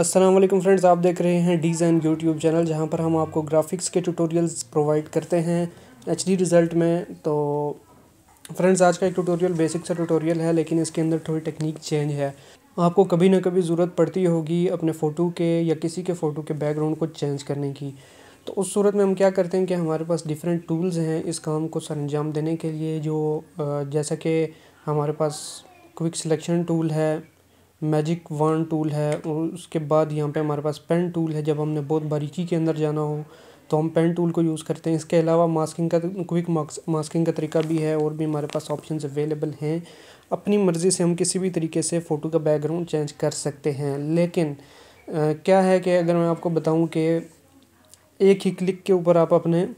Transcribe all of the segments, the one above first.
अस्सलाम वालेकुम फ्रेंड्स आप देख रहे हैं डिज़ाइन यूट्यूब चैनल जहां पर हम आपको ग्राफिक्स के ट्यूटोरियल्स प्रोवाइड करते हैं एच रिज़ल्ट में तो फ्रेंड्स आज का एक ट्यूटोरियल बेसिक सा ट्यूटोरियल है लेकिन इसके अंदर थोड़ी टेक्निक चेंज है आपको कभी ना कभी ज़रूरत पड़ती होगी अपने फ़ोटो के या किसी के फ़ोटो के बैकग्राउंड को चेंज करने की तो उस सूरत में हम क्या करते हैं कि हमारे पास डिफरेंट टूल्स हैं इस काम को सर अंजाम देने के लिए जो जैसा कि हमारे पास क्विक सिलेक्शन टूल है मैजिक वन टूल है और उसके बाद यहाँ पे हमारे पास पेन टूल है जब हमने बहुत बारीकी के अंदर जाना हो तो हम पेन टूल को यूज़ करते हैं इसके अलावा मास्किंग का क्विक मास्किंग का तरीका भी है और भी हमारे पास ऑप्शन अवेलेबल हैं अपनी मर्ज़ी से हम किसी भी तरीके से फ़ोटो का बैकग्राउंड चेंज कर सकते हैं लेकिन आ, क्या है कि अगर मैं आपको बताऊं कि एक ही क्लिक के ऊपर आप अपने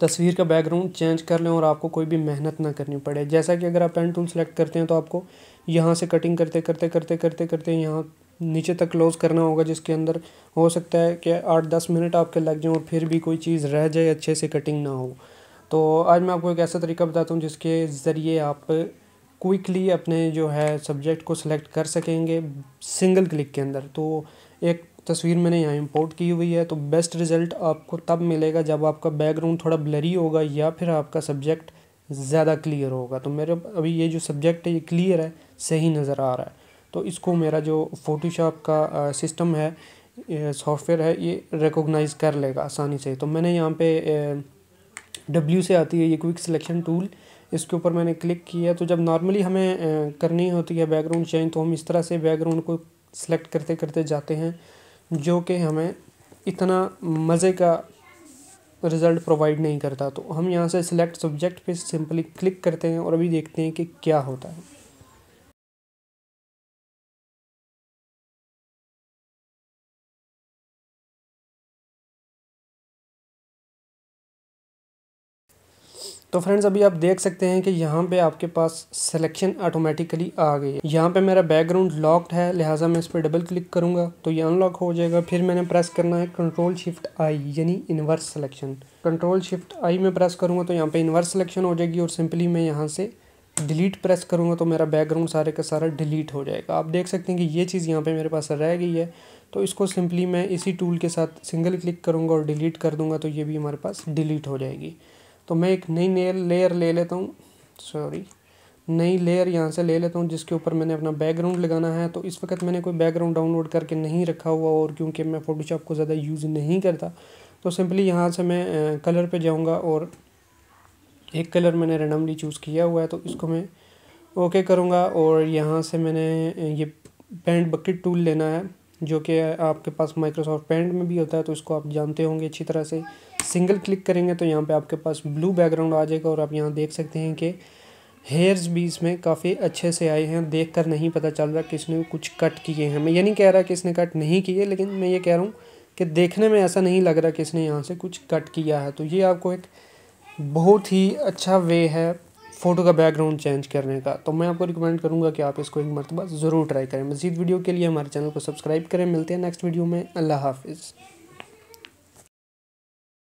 तस्वीर का बैकग्राउंड चेंज कर लें और आपको कोई भी मेहनत ना करनी पड़े जैसा कि अगर आप पेन टूल सेलेक्ट करते हैं तो आपको यहाँ से कटिंग करते करते करते करते करते यहाँ नीचे तक क्लोज़ करना होगा जिसके अंदर हो सकता है कि आठ दस मिनट आपके लग जाएँ और फिर भी कोई चीज़ रह जाए अच्छे से कटिंग ना हो तो आज मैं आपको एक ऐसा तरीका बताता हूँ जिसके ज़रिए आप क्विकली अपने जो है सब्जेक्ट को सिलेक्ट कर सकेंगे सिंगल क्लिक के अंदर तो एक तस्वीर मैंने यहाँ इंपोर्ट की हुई है तो बेस्ट रिज़ल्ट आपको तब मिलेगा जब आपका बैकग्राउंड थोड़ा ब्लरी होगा या फिर आपका सब्जेक्ट ज़्यादा क्लियर होगा तो मेरे अभी ये जो सब्जेक्ट है ये क्लियर है सही नज़र आ रहा है तो इसको मेरा जो फ़ोटोशॉप का सिस्टम है सॉफ्टवेयर है ये रिकोगनाइज़ कर लेगा आसानी से तो मैंने यहाँ पे डब्ल्यू से आती है ये क्विक सिलेक्शन टूल इसके ऊपर मैंने क्लिक किया तो जब नॉर्मली हमें करनी होती है बैकग्राउंड चेंज तो हम इस तरह से बैकग्राउंड को सिलेक्ट करते करते जाते हैं जो कि हमें इतना मज़े का रिज़ल्ट प्रोवाइड नहीं करता तो हम यहाँ से सिलेक्ट सब्जेक्ट पे सिंपली क्लिक करते हैं और अभी देखते हैं कि क्या होता है तो फ्रेंड्स अभी आप देख सकते हैं कि यहाँ पे आपके पास सिलेक्शन ऑटोमेटिकली आ गई है यहाँ पे मेरा बैकग्राउंड लॉक्ड है लिहाजा मैं इस पर डबल क्लिक करूँगा तो ये अनलॉक हो जाएगा फिर मैंने प्रेस करना है कंट्रोल शिफ्ट आई यानी inverse selection control shift I में प्रेस करूँगा तो यहाँ पर इन्वर्स सिलेक्शन हो जाएगी और सिंपली मैं यहाँ से डिलीट प्रेस करूँगा तो मेरा बैकग्राउंड सारे का सारा डिलीट हो जाएगा आप देख सकते हैं कि ये चीज़ यहाँ पर मेरे पास रह गई है तो इसको सिंपली मैं इसी टूल के साथ सिंगल क्लिक करूँगा और डिलीट कर दूँगा तो ये भी हमारे पास डिलीट हो जाएगी तो मैं एक नई लेयर लेयर ले लेता हूँ सॉरी नई लेयर यहाँ से ले लेता हूँ जिसके ऊपर मैंने अपना बैकग्राउंड लगाना है तो इस वक्त मैंने कोई बैकग्राउंड डाउनलोड करके नहीं रखा हुआ और क्योंकि मैं फ़ोटोशॉप को ज़्यादा यूज़ नहीं करता तो सिंपली यहाँ से मैं कलर पे जाऊँगा और एक कलर मैंने रेंडमली चूज़ किया हुआ है तो इसको मैं ओके करूँगा और यहाँ से मैंने ये पेंट बकेट टूल लेना है जो कि आपके पास माइक्रोसॉफ्ट पेंट में भी होता है तो इसको आप जानते होंगे अच्छी तरह से सिंगल क्लिक करेंगे तो यहाँ पे आपके पास ब्लू बैकग्राउंड आ जाएगा और आप यहाँ देख सकते हैं कि हेयर्स भी इसमें काफ़ी अच्छे से आए हैं देख कर नहीं पता चल रहा कि इसने कुछ कट किए हैं मैं ये नहीं कह रहा कि इसने कट नहीं किए लेकिन मैं ये कह रहा हूँ कि देखने में ऐसा नहीं लग रहा कि इसने यहाँ से कुछ कट किया है तो ये आपको एक बहुत ही अच्छा वे है फ़ोटो का बैकग्राउंड चेंज करने का तो मैं आपको रिकमेंड करूँगा कि आप इसको एक मरतबा ज़रूर ट्राई करें मज़ीद वीडियो के लिए हमारे चैनल को सब्सक्राइब करें मिलते हैं नेक्स्ट वीडियो में अल्लाह हाफिज़